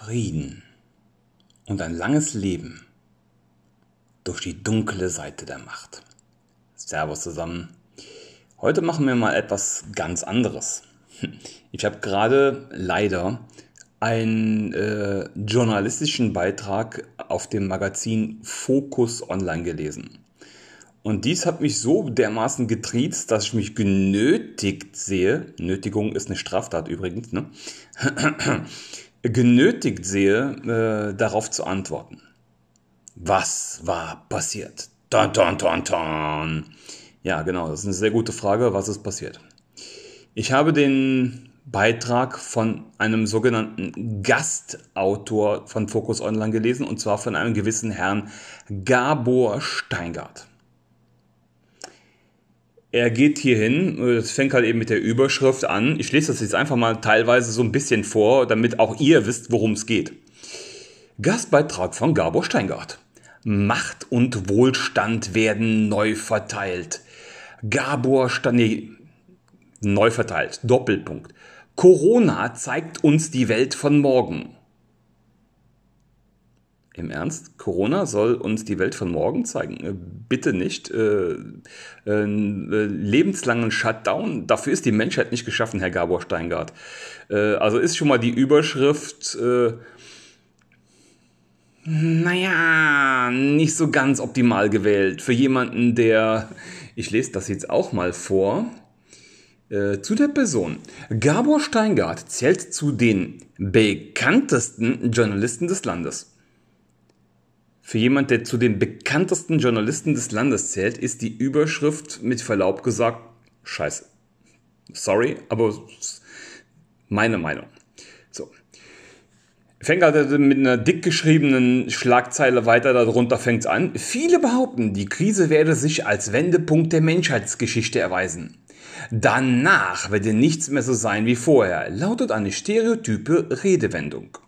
Frieden und ein langes Leben durch die dunkle Seite der Macht. Servus zusammen. Heute machen wir mal etwas ganz anderes. Ich habe gerade leider einen äh, journalistischen Beitrag auf dem Magazin Focus Online gelesen. Und dies hat mich so dermaßen getriezt, dass ich mich genötigt sehe. Nötigung ist eine Straftat übrigens, ne? genötigt sehe, äh, darauf zu antworten. Was war passiert? Tan, tan, tan, tan. Ja, genau, das ist eine sehr gute Frage. Was ist passiert? Ich habe den Beitrag von einem sogenannten Gastautor von Focus Online gelesen, und zwar von einem gewissen Herrn Gabor Steingart er geht hier hin, das fängt halt eben mit der Überschrift an. Ich lese das jetzt einfach mal teilweise so ein bisschen vor, damit auch ihr wisst, worum es geht. Gastbeitrag von Gabor Steingart. Macht und Wohlstand werden neu verteilt. Gabor Steingart, nee, neu verteilt, Doppelpunkt. Corona zeigt uns die Welt von morgen. Im Ernst? Corona soll uns die Welt von morgen zeigen? Äh, bitte nicht. Äh, äh, äh, lebenslangen Shutdown, dafür ist die Menschheit nicht geschaffen, Herr Gabor Steingart. Äh, also ist schon mal die Überschrift, äh, naja, nicht so ganz optimal gewählt. Für jemanden, der, ich lese das jetzt auch mal vor, zu der Person. Gabor Steingart zählt zu den bekanntesten Journalisten des Landes. Für jemand, der zu den bekanntesten Journalisten des Landes zählt, ist die Überschrift mit Verlaub gesagt scheiße. Sorry, aber meine Meinung. So. Fängt halt also mit einer dick geschriebenen Schlagzeile weiter, darunter fängt es an. Viele behaupten, die Krise werde sich als Wendepunkt der Menschheitsgeschichte erweisen. Danach werde nichts mehr so sein wie vorher, lautet eine stereotype Redewendung.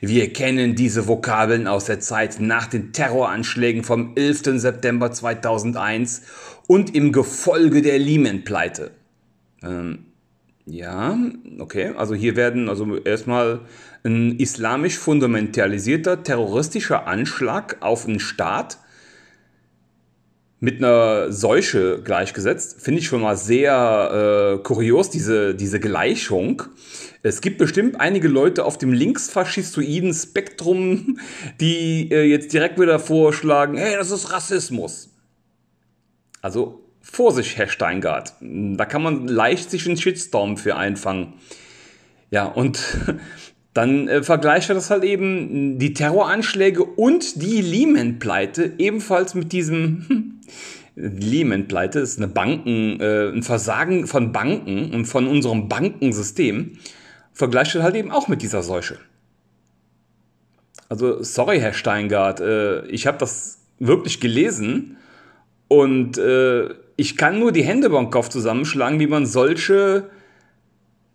Wir kennen diese Vokabeln aus der Zeit nach den Terroranschlägen vom 11. September 2001 und im Gefolge der Lehman-Pleite. Ähm, ja, okay, also hier werden also erstmal ein islamisch fundamentalisierter terroristischer Anschlag auf einen Staat mit einer Seuche gleichgesetzt. Finde ich schon mal sehr äh, kurios, diese, diese Gleichung. Es gibt bestimmt einige Leute auf dem linksfaschistoiden Spektrum, die äh, jetzt direkt wieder vorschlagen, hey, das ist Rassismus. Also Vorsicht, Herr Steingart. Da kann man leicht sich einen Shitstorm für einfangen. Ja, und dann äh, vergleicht er das halt eben die Terroranschläge und die Lehman-Pleite ebenfalls mit diesem hm, Lehman-Pleite ist eine Banken, äh, ein Versagen von Banken und von unserem Bankensystem. Vergleicht er halt eben auch mit dieser Seuche. Also sorry, Herr Steingart, äh, ich habe das wirklich gelesen und äh, ich kann nur die Hände beim Kopf zusammenschlagen, wie man solche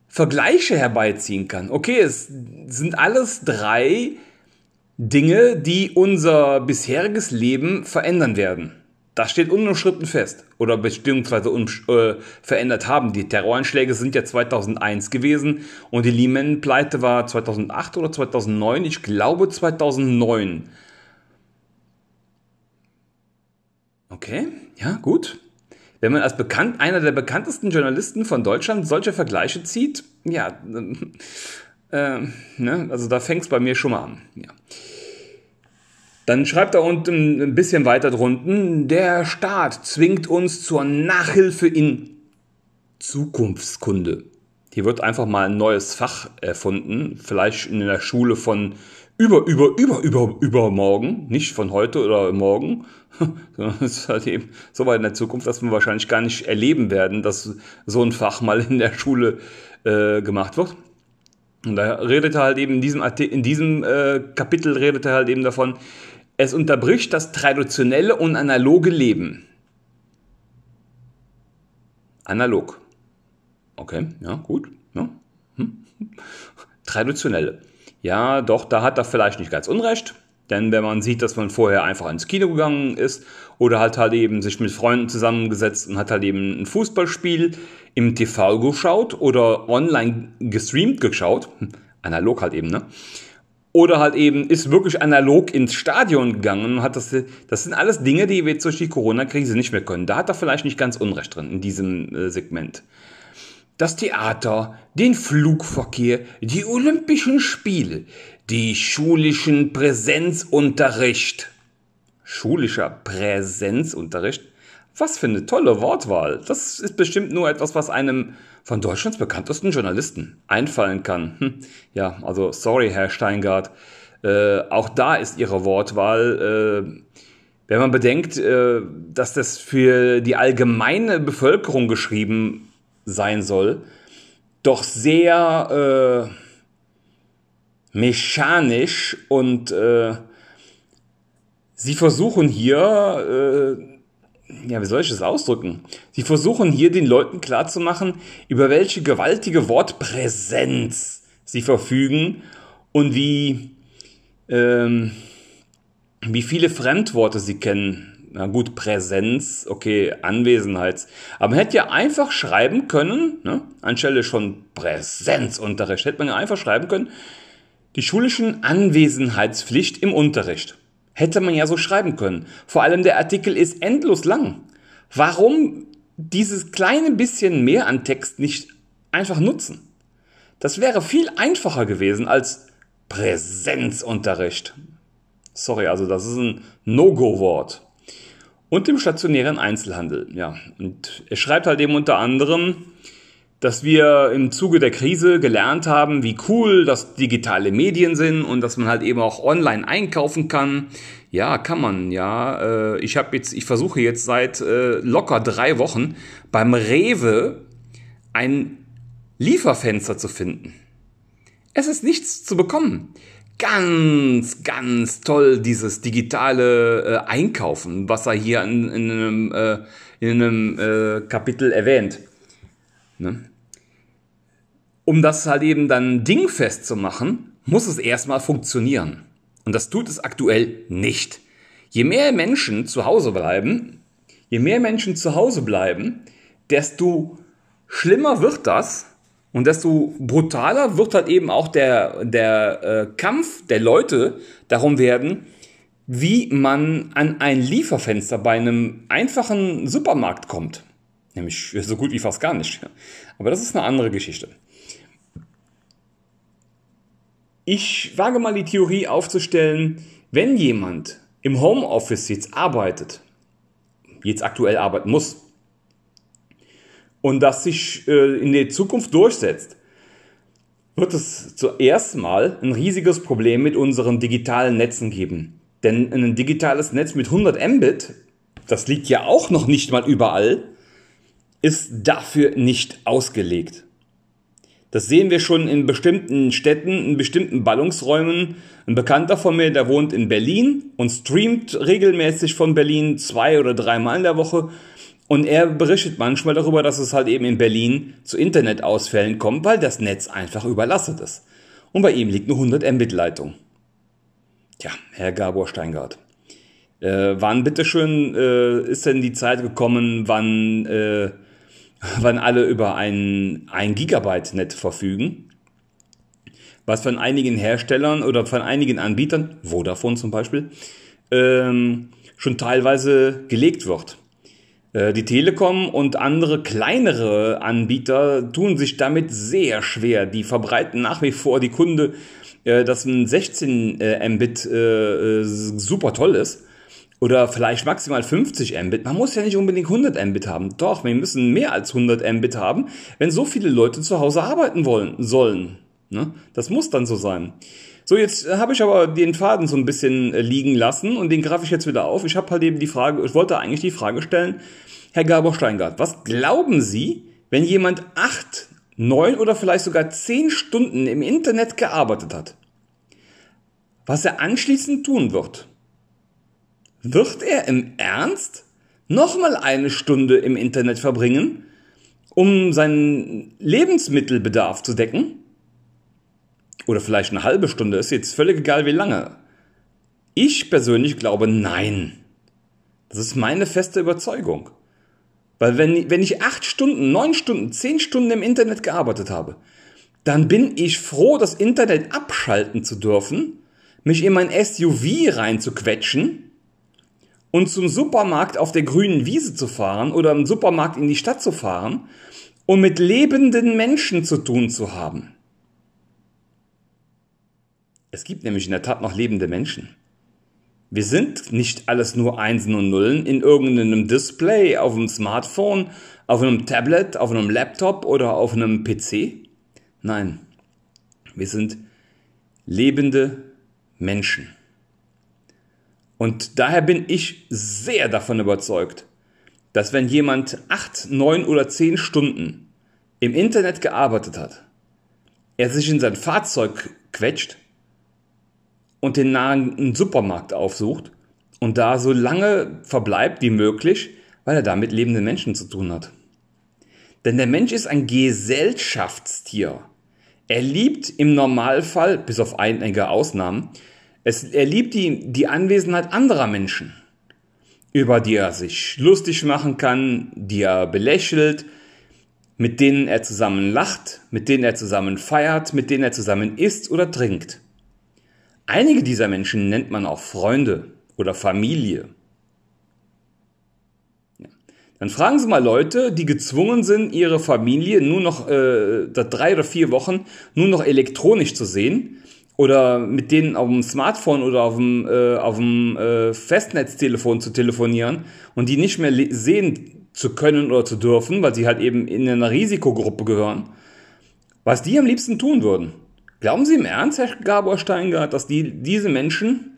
Vergleiche herbeiziehen kann. Okay, es sind alles drei Dinge, die unser bisheriges Leben verändern werden. Das steht unumschritten fest oder beziehungsweise äh, verändert haben. Die Terroranschläge sind ja 2001 gewesen und die Lehman-Pleite war 2008 oder 2009, ich glaube 2009. Okay, ja, gut wenn man als bekannt, einer der bekanntesten Journalisten von Deutschland solche Vergleiche zieht, ja, äh, ne? also da fängt es bei mir schon mal an. Ja. Dann schreibt er unten ein bisschen weiter drunten, der Staat zwingt uns zur Nachhilfe in Zukunftskunde. Hier wird einfach mal ein neues Fach erfunden, vielleicht in der Schule von über, über, über, über, übermorgen, nicht von heute oder morgen, sondern es ist halt eben so weit in der Zukunft, dass wir wahrscheinlich gar nicht erleben werden, dass so ein Fach mal in der Schule äh, gemacht wird. Und da redet er halt eben in diesem, in diesem äh, Kapitel redet er halt eben davon, es unterbricht das traditionelle und analoge Leben. Analog. Okay, ja, gut. Ja. Hm. Traditionelle. Ja, doch, da hat er vielleicht nicht ganz unrecht. Denn wenn man sieht, dass man vorher einfach ins Kino gegangen ist oder hat halt eben sich mit Freunden zusammengesetzt und hat halt eben ein Fußballspiel im TV geschaut oder online gestreamt geschaut, hm, analog halt eben, ne? Oder halt eben ist wirklich analog ins Stadion gegangen und hat das, das sind alles Dinge, die wir jetzt durch die Corona-Krise nicht mehr können. Da hat er vielleicht nicht ganz Unrecht drin in diesem äh, Segment das Theater, den Flugverkehr, die Olympischen Spiele, die schulischen Präsenzunterricht. Schulischer Präsenzunterricht? Was für eine tolle Wortwahl. Das ist bestimmt nur etwas, was einem von Deutschlands bekanntesten Journalisten einfallen kann. Hm. Ja, also sorry, Herr Steingart. Äh, auch da ist Ihre Wortwahl. Äh, wenn man bedenkt, äh, dass das für die allgemeine Bevölkerung geschrieben sein soll, doch sehr äh, mechanisch und äh, sie versuchen hier, äh, ja, wie soll ich das ausdrücken? Sie versuchen hier den Leuten klarzumachen, über welche gewaltige Wortpräsenz sie verfügen und wie, ähm, wie viele Fremdworte sie kennen. Na gut, Präsenz, okay, Anwesenheit. Aber man hätte ja einfach schreiben können, ne? anstelle schon Präsenzunterricht, hätte man ja einfach schreiben können, die schulischen Anwesenheitspflicht im Unterricht. Hätte man ja so schreiben können. Vor allem der Artikel ist endlos lang. Warum dieses kleine bisschen mehr an Text nicht einfach nutzen? Das wäre viel einfacher gewesen als Präsenzunterricht. Sorry, also das ist ein No-Go-Wort und im stationären Einzelhandel. Ja, und er schreibt halt eben unter anderem, dass wir im Zuge der Krise gelernt haben, wie cool das digitale Medien sind und dass man halt eben auch online einkaufen kann. Ja, kann man, ja. Äh, ich habe jetzt, ich versuche jetzt seit äh, locker drei Wochen beim Rewe ein Lieferfenster zu finden. Es ist nichts zu bekommen ganz, ganz toll dieses digitale äh, Einkaufen, was er hier in, in einem, äh, in einem äh, Kapitel erwähnt. Ne? Um das halt eben dann dingfest zu machen, muss es erstmal funktionieren. Und das tut es aktuell nicht. Je mehr Menschen zu Hause bleiben, je mehr Menschen zu Hause bleiben, desto schlimmer wird das, und desto brutaler wird halt eben auch der, der äh, Kampf der Leute darum werden, wie man an ein Lieferfenster bei einem einfachen Supermarkt kommt. Nämlich so gut wie fast gar nicht. Aber das ist eine andere Geschichte. Ich wage mal die Theorie aufzustellen, wenn jemand im Homeoffice jetzt arbeitet, jetzt aktuell arbeiten muss, und das sich äh, in der Zukunft durchsetzt, wird es zuerst mal ein riesiges Problem mit unseren digitalen Netzen geben. Denn ein digitales Netz mit 100 Mbit, das liegt ja auch noch nicht mal überall, ist dafür nicht ausgelegt. Das sehen wir schon in bestimmten Städten, in bestimmten Ballungsräumen. Ein Bekannter von mir, der wohnt in Berlin und streamt regelmäßig von Berlin zwei oder dreimal in der Woche und er berichtet manchmal darüber, dass es halt eben in Berlin zu Internetausfällen kommt, weil das Netz einfach überlastet ist. Und bei ihm liegt eine 100 Mbit-Leitung. Tja, Herr Gabor Steingart. Äh, wann bitteschön äh, ist denn die Zeit gekommen, wann, äh, wann alle über ein, ein Gigabyte-Net verfügen? Was von einigen Herstellern oder von einigen Anbietern, Vodafone zum Beispiel, ähm, schon teilweise gelegt wird. Äh, die Telekom und andere kleinere Anbieter tun sich damit sehr schwer. Die verbreiten nach wie vor die Kunde, äh, dass ein 16 äh, Mbit super toll ist. Oder vielleicht maximal 50 Mbit. Man muss ja nicht unbedingt 100 Mbit haben. Doch, wir müssen mehr als 100 Mbit haben, wenn so viele Leute zu Hause arbeiten wollen, sollen. Ne? Das muss dann so sein. So, jetzt äh, habe ich aber den Faden so ein bisschen äh, liegen lassen und den greife ich jetzt wieder auf. Ich habe halt eben die Frage, ich wollte eigentlich die Frage stellen, Herr Gaber Steingart, was glauben Sie, wenn jemand acht, neun oder vielleicht sogar zehn Stunden im Internet gearbeitet hat? Was er anschließend tun wird? Wird er im Ernst nochmal eine Stunde im Internet verbringen, um seinen Lebensmittelbedarf zu decken? oder vielleicht eine halbe Stunde, ist jetzt völlig egal wie lange. Ich persönlich glaube nein. Das ist meine feste Überzeugung. Weil wenn, wenn ich acht Stunden, neun Stunden, zehn Stunden im Internet gearbeitet habe, dann bin ich froh, das Internet abschalten zu dürfen, mich in mein SUV reinzuquetschen und zum Supermarkt auf der grünen Wiese zu fahren oder im Supermarkt in die Stadt zu fahren und mit lebenden Menschen zu tun zu haben. Es gibt nämlich in der Tat noch lebende Menschen. Wir sind nicht alles nur Einsen und Nullen in irgendeinem Display, auf einem Smartphone, auf einem Tablet, auf einem Laptop oder auf einem PC. Nein, wir sind lebende Menschen. Und daher bin ich sehr davon überzeugt, dass wenn jemand acht, neun oder zehn Stunden im Internet gearbeitet hat, er sich in sein Fahrzeug quetscht, und den nahen Supermarkt aufsucht und da so lange verbleibt wie möglich, weil er damit mit lebenden Menschen zu tun hat. Denn der Mensch ist ein Gesellschaftstier. Er liebt im Normalfall, bis auf einige Ausnahmen, es, er liebt die, die Anwesenheit anderer Menschen, über die er sich lustig machen kann, die er belächelt, mit denen er zusammen lacht, mit denen er zusammen feiert, mit denen er zusammen isst oder trinkt. Einige dieser Menschen nennt man auch Freunde oder Familie. Ja. Dann fragen Sie mal Leute, die gezwungen sind, ihre Familie nur noch äh, drei oder vier Wochen nur noch elektronisch zu sehen oder mit denen auf dem Smartphone oder auf dem, äh, auf dem äh, Festnetztelefon zu telefonieren und die nicht mehr sehen zu können oder zu dürfen, weil sie halt eben in einer Risikogruppe gehören, was die am liebsten tun würden. Glauben Sie im Ernst, Herr Gabor Steingart, dass die, diese Menschen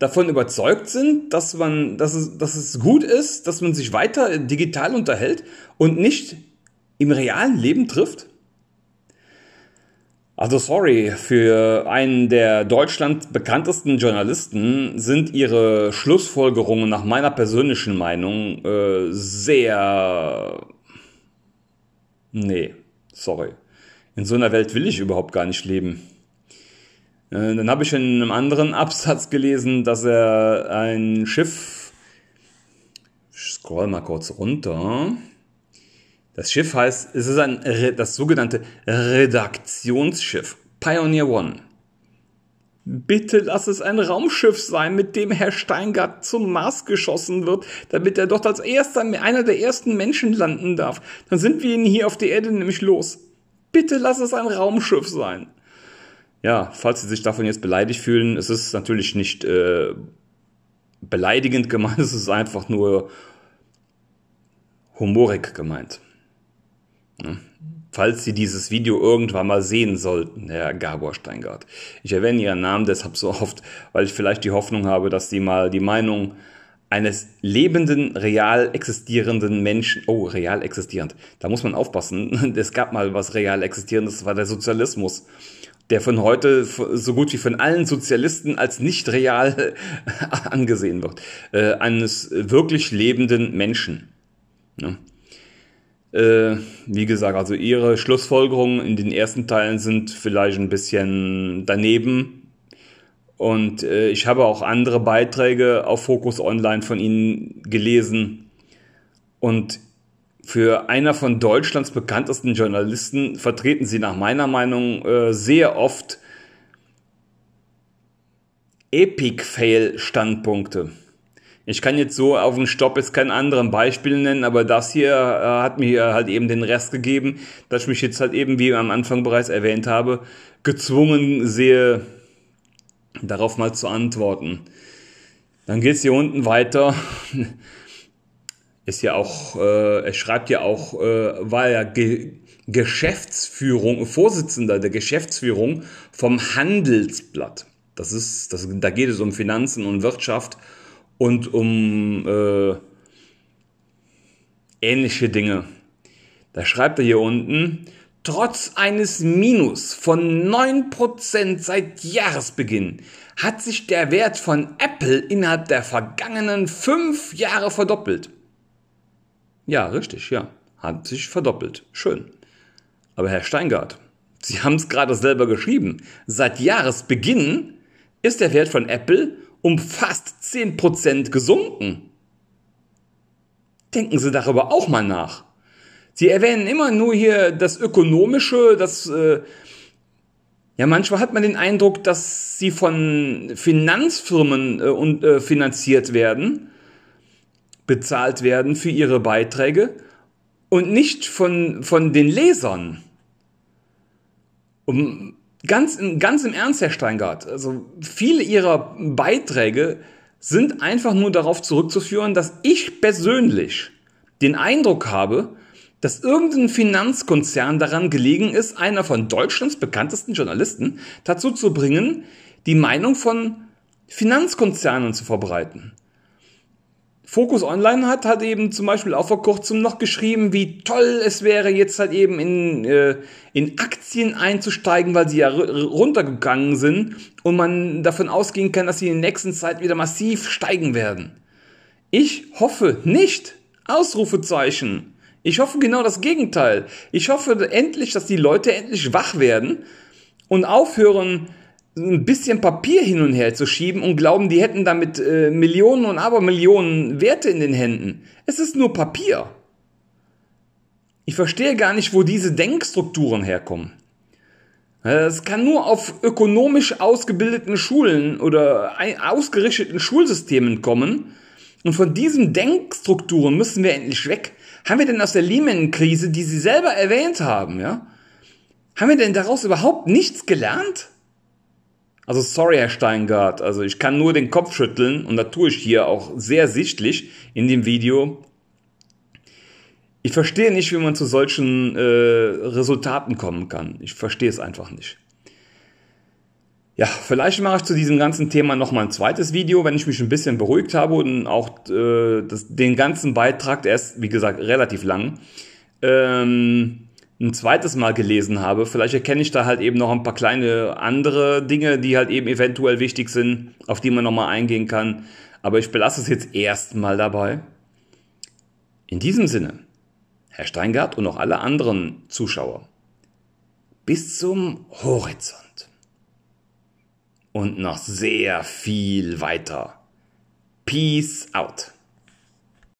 davon überzeugt sind, dass, man, dass, es, dass es gut ist, dass man sich weiter digital unterhält und nicht im realen Leben trifft? Also sorry, für einen der Deutschland bekanntesten Journalisten sind ihre Schlussfolgerungen nach meiner persönlichen Meinung äh, sehr... Nee, sorry in so einer Welt will ich überhaupt gar nicht leben. Äh, dann habe ich in einem anderen Absatz gelesen, dass er ein Schiff, ich scroll mal kurz runter, das Schiff heißt, es ist ein, das sogenannte Redaktionsschiff, Pioneer One. Bitte lass es ein Raumschiff sein, mit dem Herr Steingart zum Mars geschossen wird, damit er dort als erster, einer der ersten Menschen landen darf. Dann sind wir ihn hier auf der Erde nämlich los. Bitte lass es ein Raumschiff sein. Ja, falls Sie sich davon jetzt beleidigt fühlen, es ist natürlich nicht äh, beleidigend gemeint, es ist einfach nur humorig gemeint. Ja. Falls Sie dieses Video irgendwann mal sehen sollten, Herr Gabor Steingart. Ich erwähne Ihren Namen deshalb so oft, weil ich vielleicht die Hoffnung habe, dass Sie mal die Meinung eines lebenden, real existierenden Menschen. Oh, real existierend. Da muss man aufpassen. Es gab mal was real existierendes, das war der Sozialismus, der von heute so gut wie von allen Sozialisten als nicht real angesehen wird. Äh, eines wirklich lebenden Menschen. Ne? Äh, wie gesagt, also ihre Schlussfolgerungen in den ersten Teilen sind vielleicht ein bisschen daneben, und äh, ich habe auch andere Beiträge auf Focus Online von Ihnen gelesen. Und für einer von Deutschlands bekanntesten Journalisten vertreten Sie nach meiner Meinung äh, sehr oft Epic-Fail-Standpunkte. Ich kann jetzt so auf den Stopp jetzt kein anderen Beispiel nennen, aber das hier äh, hat mir halt eben den Rest gegeben, dass ich mich jetzt halt eben, wie am Anfang bereits erwähnt habe, gezwungen sehe, darauf mal zu antworten. Dann geht es hier unten weiter. Ist ja auch, äh, er schreibt ja auch, äh, war ja Ge Geschäftsführung, Vorsitzender der Geschäftsführung vom Handelsblatt. Das ist, das, da geht es um Finanzen und Wirtschaft und um äh, ähnliche Dinge. Da schreibt er hier unten, Trotz eines Minus von 9% seit Jahresbeginn hat sich der Wert von Apple innerhalb der vergangenen 5 Jahre verdoppelt. Ja, richtig, ja. Hat sich verdoppelt. Schön. Aber Herr Steingart, Sie haben es gerade selber geschrieben. Seit Jahresbeginn ist der Wert von Apple um fast 10% gesunken. Denken Sie darüber auch mal nach. Sie erwähnen immer nur hier das Ökonomische, das. Äh, ja, manchmal hat man den Eindruck, dass sie von Finanzfirmen äh, und, äh, finanziert werden, bezahlt werden für ihre Beiträge und nicht von, von den Lesern. Um, ganz, ganz im Ernst, Herr Steingart, also viele ihrer Beiträge sind einfach nur darauf zurückzuführen, dass ich persönlich den Eindruck habe, dass irgendein Finanzkonzern daran gelegen ist, einer von Deutschlands bekanntesten Journalisten dazu zu bringen, die Meinung von Finanzkonzernen zu verbreiten. Focus Online hat halt eben zum Beispiel auch vor kurzem noch geschrieben, wie toll es wäre, jetzt halt eben in, äh, in Aktien einzusteigen, weil sie ja runtergegangen sind und man davon ausgehen kann, dass sie in der nächsten Zeit wieder massiv steigen werden. Ich hoffe nicht. Ausrufezeichen. Ich hoffe genau das Gegenteil. Ich hoffe endlich, dass die Leute endlich wach werden und aufhören, ein bisschen Papier hin und her zu schieben und glauben, die hätten damit äh, Millionen und Abermillionen Werte in den Händen. Es ist nur Papier. Ich verstehe gar nicht, wo diese Denkstrukturen herkommen. Äh, es kann nur auf ökonomisch ausgebildeten Schulen oder ausgerichteten Schulsystemen kommen, und von diesen Denkstrukturen müssen wir endlich weg. Haben wir denn aus der Lehman-Krise, die Sie selber erwähnt haben, ja, haben wir denn daraus überhaupt nichts gelernt? Also sorry, Herr Steingart, also ich kann nur den Kopf schütteln und das tue ich hier auch sehr sichtlich in dem Video. Ich verstehe nicht, wie man zu solchen äh, Resultaten kommen kann. Ich verstehe es einfach nicht. Ja, vielleicht mache ich zu diesem ganzen Thema nochmal ein zweites Video, wenn ich mich ein bisschen beruhigt habe und auch äh, das, den ganzen Beitrag, der ist, wie gesagt, relativ lang, ähm, ein zweites Mal gelesen habe. Vielleicht erkenne ich da halt eben noch ein paar kleine andere Dinge, die halt eben eventuell wichtig sind, auf die man nochmal eingehen kann. Aber ich belasse es jetzt erstmal dabei. In diesem Sinne, Herr Steingart und auch alle anderen Zuschauer, bis zum Horizont und noch sehr viel weiter. Peace out.